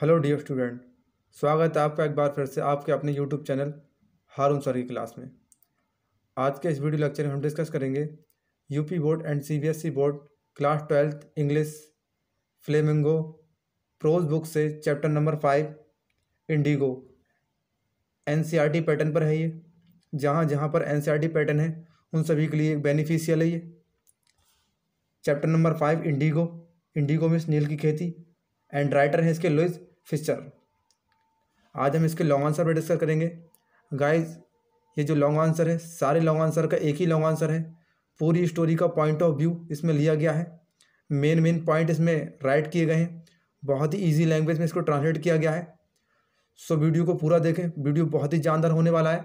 hello dear student स्वागत है आपका एक बार फिर से आपके अपने यूट्यूब चैनल हारून सर की क्लास में आज के इस वीडियो लेक्चर में हम डिस्कस करेंगे UP board and CBSE board class twelfth English Flamingo prose book से chapter number five Indigo NCERT pattern पर है ये जहाँ जहाँ पर एन पैटर्न है उन सभी के लिए बेनिफिशियल है ये chapter number five Indigo Indigo मिस नील की खेती एंड राइटर हैं इसके लुइस फिशर आज हम इसके लॉन्ग आंसर पर डिस्कस करेंगे गाइस ये जो लॉन्ग आंसर है सारे लॉन्ग आंसर का एक ही लॉन्ग आंसर है पूरी स्टोरी का पॉइंट ऑफ व्यू इसमें लिया गया है मेन मेन पॉइंट इसमें राइट किए गए हैं बहुत ही ईजी लैंग्वेज में इसको ट्रांसलेट किया गया है सो वीडियो को पूरा देखें वीडियो बहुत ही जानदार होने वाला है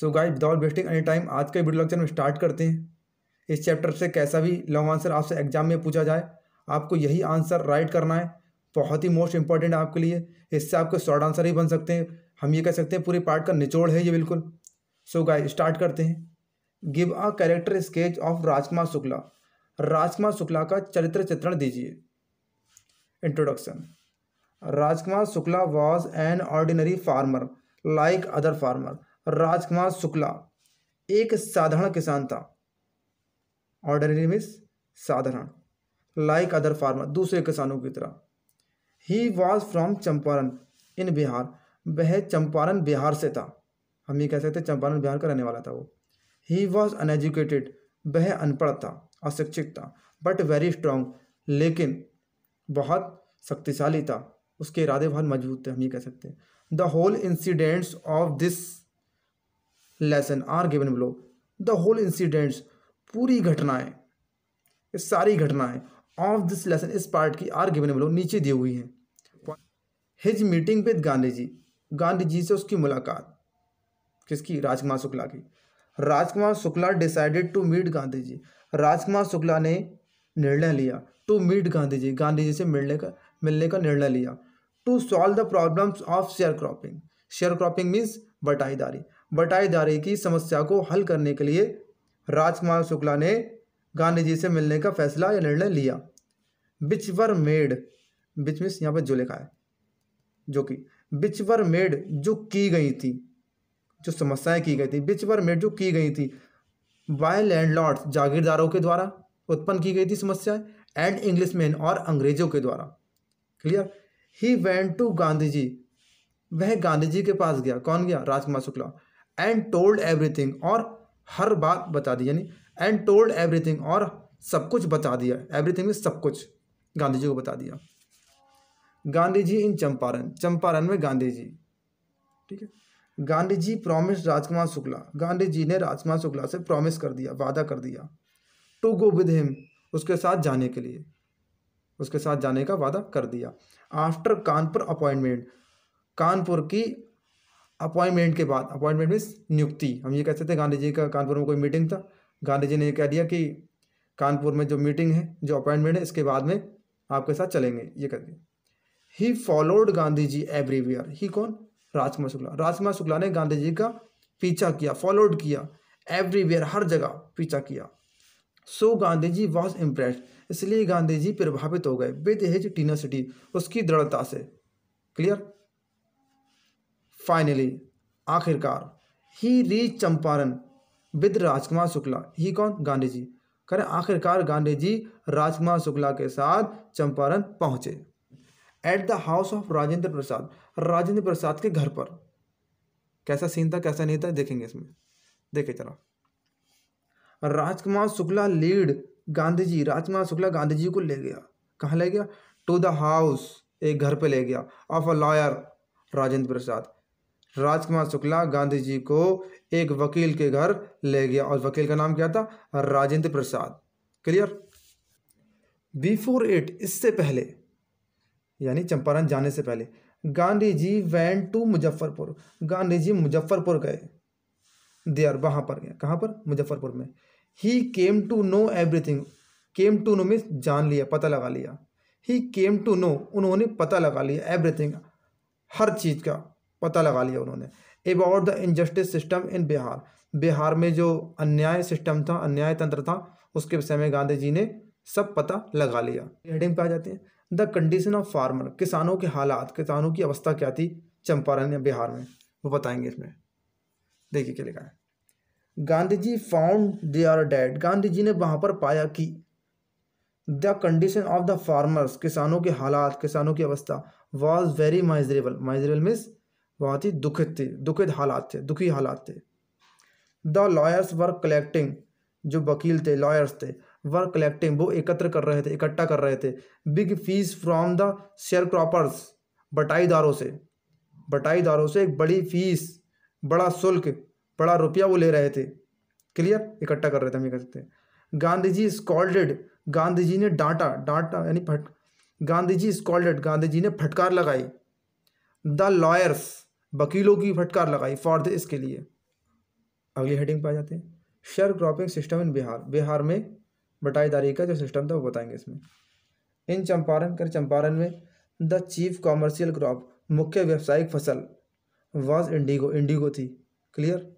so guys without wasting any time आज का वीडियो लेक्चर हम स्टार्ट करते हैं इस चैप्टर से कैसा भी लॉन्ग आंसर आपसे एग्जाम में पूछा जाए आपको यही आंसर राइट करना है बहुत ही मोस्ट इंपॉर्टेंट आपके लिए इससे आपके शॉर्ट आंसर ही बन सकते हैं हम ये कह सकते हैं पूरे पार्ट का निचोड़ है ये बिल्कुल सो गाय स्टार्ट करते हैं give a character sketch of Rajkumar Shukla Rajkumar Shukla का चरित्र चित्रण दीजिए introduction Rajkumar Shukla was an ordinary farmer like other farmer Rajkumar Shukla एक साधारण किसान था ऑर्डिनरी मीन्स साधारण लाइक अदर फार्मर दूसरे किसानों की तरह ही was from Champaran in Bihar वह चंपारण बिहार से था हम ये कह सकते चंपारण बिहार का रहने वाला था वो ही वॉज अनएजुकेटेड वह अनपढ़ था अशिक्षित था बट वेरी स्ट्रांग लेकिन बहुत शक्तिशाली था उसके इरादे बहुत मजबूत थे हम ये कह सकते हैं the whole incidents of this lesson are given below the whole incidents पूरी घटनाएं सारी घटनाएं ऑफ दिस लेसन इस पार्ट की आर गिवन बिलो नीचे दी हुई हैं his meeting with Gandhi ji Gandhi ji से उसकी मुलाकात किसकी राजकुमार शुक्ला की Rajkumar Shukla decided to meet Gandhi ji Rajkumar Shukla ने निर्णय लिया टू मीट गांधी जी गांधी जी से मिलने का मिलने का निर्णय लिया to solve the problems of sharecropping sharecropping means बटाईदारी बटाईदारी की समस्या को हल करने के लिए राजकुमार शुक्ला ने गांधी जी से मिलने का फैसला या निर्णय लिया बिच वर मेड बिच मीन्स यहाँ पर जो लिखा है जो कि बिच वर मेड जो की गई थी जो समस्याएं की गई थी बिच वर मेड जो की गई थी बाय लैंडलॉर्ड्स जागीरदारों के द्वारा उत्पन्न की गई थी समस्याएं एंड इंग्लिश मैन और अंग्रेजों के द्वारा clear he went to Gandhi ji वह गांधी जी के पास गया कौन गया Rajkumar Shukla and told everything और हर बात बता दी यानी एंड टोल्ड एवरीथिंग और सब कुछ बता दिया एवरीथिंग में सब कुछ गांधी जी को बता दिया गांधी जी इन चंपारण चंपारण में गांधी जी ठीक है गांधी जी प्रॉमिस राजकुमार शुक्ला गांधी जी ने राजकुमार शुक्ला से प्रॉमिस कर दिया वादा कर दिया टू गो विद हिम उसके साथ जाने के लिए उसके साथ जाने का वादा कर दिया आफ्टर कानपुर अपॉइंटमेंट कानपुर की अपॉइंटमेंट के बाद अपॉइंटमेंट मीन्स नियुक्ति हम ये कहते थे गांधी जी का कानपुर में कोई मीटिंग था गांधी जी ने यह कह दिया कि कानपुर में जो मीटिंग है जो अपॉइंटमेंट है इसके बाद में आपके साथ चलेंगे ये कर दिया he followed Gandhi ji everywhere he कौन राजकुमार शुक्ला राजकुमार शुक्ला ने गांधी जी का पीछा किया फॉलोड किया एवरीवेयर हर जगह पीछा किया so Gandhi ji was impress इसलिए गांधी जी प्रभावित हो गए विद हिज टीनसिटी उसकी दृढ़ता से क्लियर फाइनली आखिरकार he reach Champaran with Rajkumar Shukla he कौन गांधी जी करें आखिरकार गांधी जी राजकुमार शुक्ला के साथ चंपारण पहुंचे at the house of Rajendra Prasad Rajendra Prasad के घर पर कैसा सीन था कैसा नहीं था देखेंगे इसमें देखे चलो राजकुमार शुक्ला लीड गांधी जी राजकुमार शुक्ला गांधी जी को ले गया कहाँ ले गया टू द हाउस एक घर पे ले गया of a lawyer Rajendra Prasad Rajkumar Shukla Gandhi ji को एक वकील के घर ले गया और वकील का नाम क्या था Rajendra Prasad clear before it इससे पहले यानी चंपारण जाने से पहले गांधी जी वैन टू मुजफ्फरपुर गांधी जी मुजफ्फरपुर गए देर वहाँ पर गए कहाँ पर मुजफ्फरपुर में ही came to know everything came to know means जान लिया पता लगा लिया ही केम टू नो उन्होंने पता लगा लिया एवरीथिंग हर चीज़ का पता लगा लिया उन्होंने about the injustice system in Bihar Bihar में जो अन्याय सिस्टम था अन्याय तंत्र था उसके विषय में गांधी जी ने सब पता लगा लिया हेडिंग आ जाते हैं द कंडीशन ऑफ फार्मर किसानों के हालात किसानों की अवस्था क्या थी चंपारण या बिहार में वो बताएंगे इसमें देखिए क्या लिखा है Gandhi ji found they are dead Gandhi ji ने वहाँ पर पाया कि the condition of the farmers किसानों के हालात किसानों की अवस्था was very miserable miserable means बहुत ही दुखित थी दुखित हालात थे दुखी हालात थे द लॉयर्स वर कलेक्टिंग जो वकील थे लॉयर्स थे वर कलेक्टिंग वो एकत्र कर रहे थे इकट्ठा कर रहे थे big fees from the sharecroppers बटाईदारों से बटाईदारों से एक बड़ी फीस बड़ा शुल्क बड़ा रुपया वो ले रहे थे क्लियर इकट्ठा कर रहे थे हम ये कह सकते हैं गांधी जी स्कॉल्डेड गांधी जी ने डांटा डांटा यानी फट गांधी जी स्कॉल्डेड गांधी जी ने फटकार लगाई द लॉयर्स वकीलों की फटकार लगाई फॉर द इसके लिए अगली हेडिंग पर आ जाते हैं sharecropping system in Bihar Bihar में बटाईदारी का जो सिस्टम था वो बताएंगे इसमें इन चंपारण कर चंपारण में द चीफ कॉमर्शियल क्रॉप मुख्य व्यावसायिक फसल वाज इंडिगो इंडिगो थी क्लियर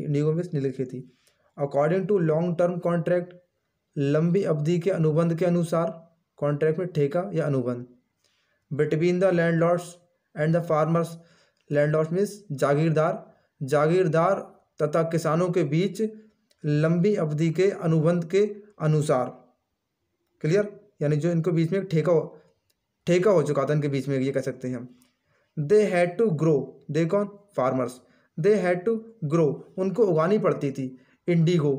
इंडिगो में नीली खेती according to long term contract लंबी अवधि के अनुबंध के अनुसार कॉन्ट्रैक्ट में ठेका या अनुबंध between the landlords and the farmers landlords means जागीरदार जागीरदार तथा किसानों के बीच लंबी अवधि के अनुबंध के अनुसार क्लियर यानी जो इनको बीच में एक ठेका हो ठेका हो चुका था इनके बीच में ये कह सकते हैं हम they had to grow they कौन farmers they had to grow उनको उगानी पड़ती थी इंडिगो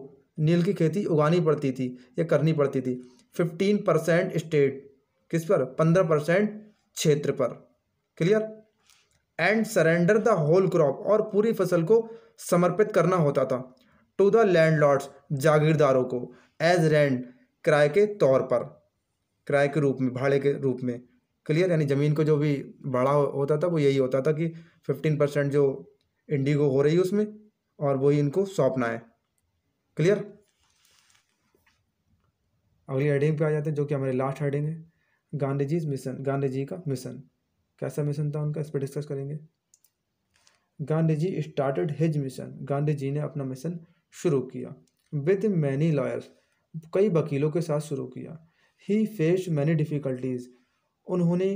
नील की खेती उगानी पड़ती थी या करनी पड़ती थी फिफ्टीन परसेंट स्टेट किस पर पंद्रह परसेंट क्षेत्र पर clear and surrender the whole crop और पूरी फसल को समर्पित करना होता था टू द लैंड जागीरदारों को एज रेंट किराए के तौर पर किराए के रूप में भाड़े के रूप में क्लियर यानी ज़मीन को जो भी भाड़ा होता था वो यही होता था कि फिफ्टीन परसेंट जो इंडिगो हो रही है उसमें और वही इनको सौंपना है क्लियर अगली हेडिंग पे आ जाते हैं जो कि हमारे लास्ट हेडिंग है गांधी जी मिशन गांधी जी का मिशन कैसा मिशन था उनका इस पर डिस्कस करेंगे Gandhi ji started his mission Gandhi ji ने अपना मिशन शुरू किया विद मैनी लॉयर्स कई वकीलों के साथ शुरू किया ही फेस मैनी डिफ़िकल्टीज़ उन्होंने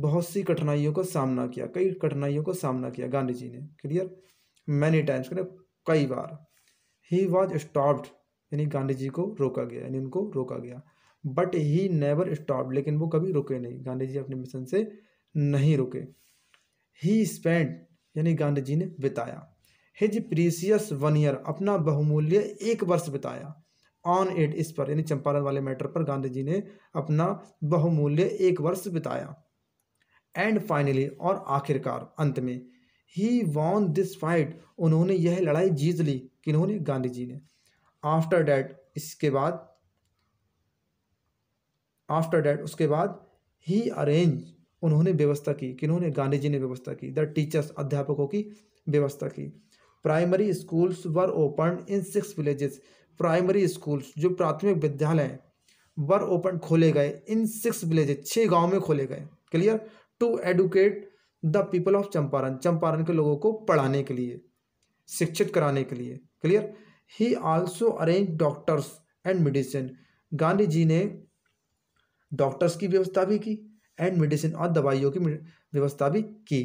बहुत सी कठिनाइयों का सामना किया कई कठिनाइयों का सामना किया गांधी जी ने क्लियर मैनी टाइम्स कई बार ही वॉज स्टॉप्ड यानी गांधी जी को रोका गया यानी उनको रोका गया बट ही नेवर स्टॉप लेकिन वो कभी रुके नहीं गांधी जी अपने मिशन से नहीं रुके ही स्पेंड यानी गांधी जी ने बिताया हिज प्रीसियस वन ईयर अपना बहुमूल्य एक वर्ष बिताया ऑन एट इस पर यानी चंपारण वाले मैटर पर गांधी जी ने अपना बहुमूल्य एक वर्ष बिताया एंड फाइनली और आखिरकार अंत में ही वॉन दिस फाइट उन्होंने यह लड़ाई जीत ली कि गांधी जी ने आफ्टर डैट इसके बाद आफ्टर डैट उसके बाद ही अरेंज उन्होंने व्यवस्था की कि गांधी जी ने व्यवस्था की द टीचर्स अध्यापकों की व्यवस्था की primary schools were open in six villages primary schools जो प्राथमिक विद्यालय हैं वर ओपन खोले गए इन सिक्स विलेजेस छः गाँव में खोले गए clear to educate the people of Champaran Champaran के लोगों को पढ़ाने के लिए शिक्षित कराने के लिए clear he also arrange doctors and medicine Gandhi ji ने डॉक्टर्स की व्यवस्था भी की एंड मेडिसिन और दवाइयों की व्यवस्था भी की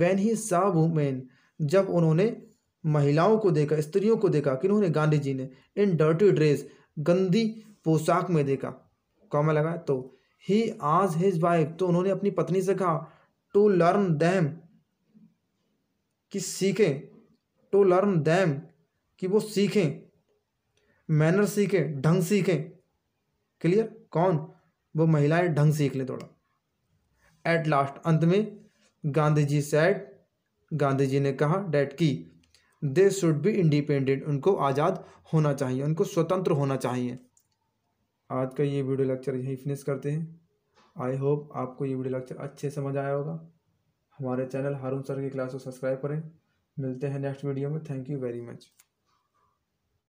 वैन ही सा वूमेन जब उन्होंने महिलाओं को देखा स्त्रियों को देखा किन्होंने गांधी जी ने इन डर्टी ड्रेस गंदी पोशाक में देखा कॉमा लगा तो ही आज हिज वाइफ तो उन्होंने अपनी पत्नी से कहा टू लर्न दैम कि सीखें टू लर्न दैम कि वो सीखें मैनर सीखें ढंग सीखें क्लियर कौन वो महिलाएं ढंग सीख लें थोड़ा एट लास्ट अंत में गांधी जी सेट गांधी जी ने कहा डेट की दे शुड बी इंडिपेंडेंट उनको आज़ाद होना चाहिए उनको स्वतंत्र होना चाहिए आज का ये वीडियो लेक्चर यहीं फिनिश करते हैं आई होप आपको ये वीडियो लेक्चर अच्छे समझ आया होगा हमारे चैनल हारून सर की क्लास को सब्सक्राइब करें मिलते हैं नेक्स्ट वीडियो में थैंक यू वेरी मच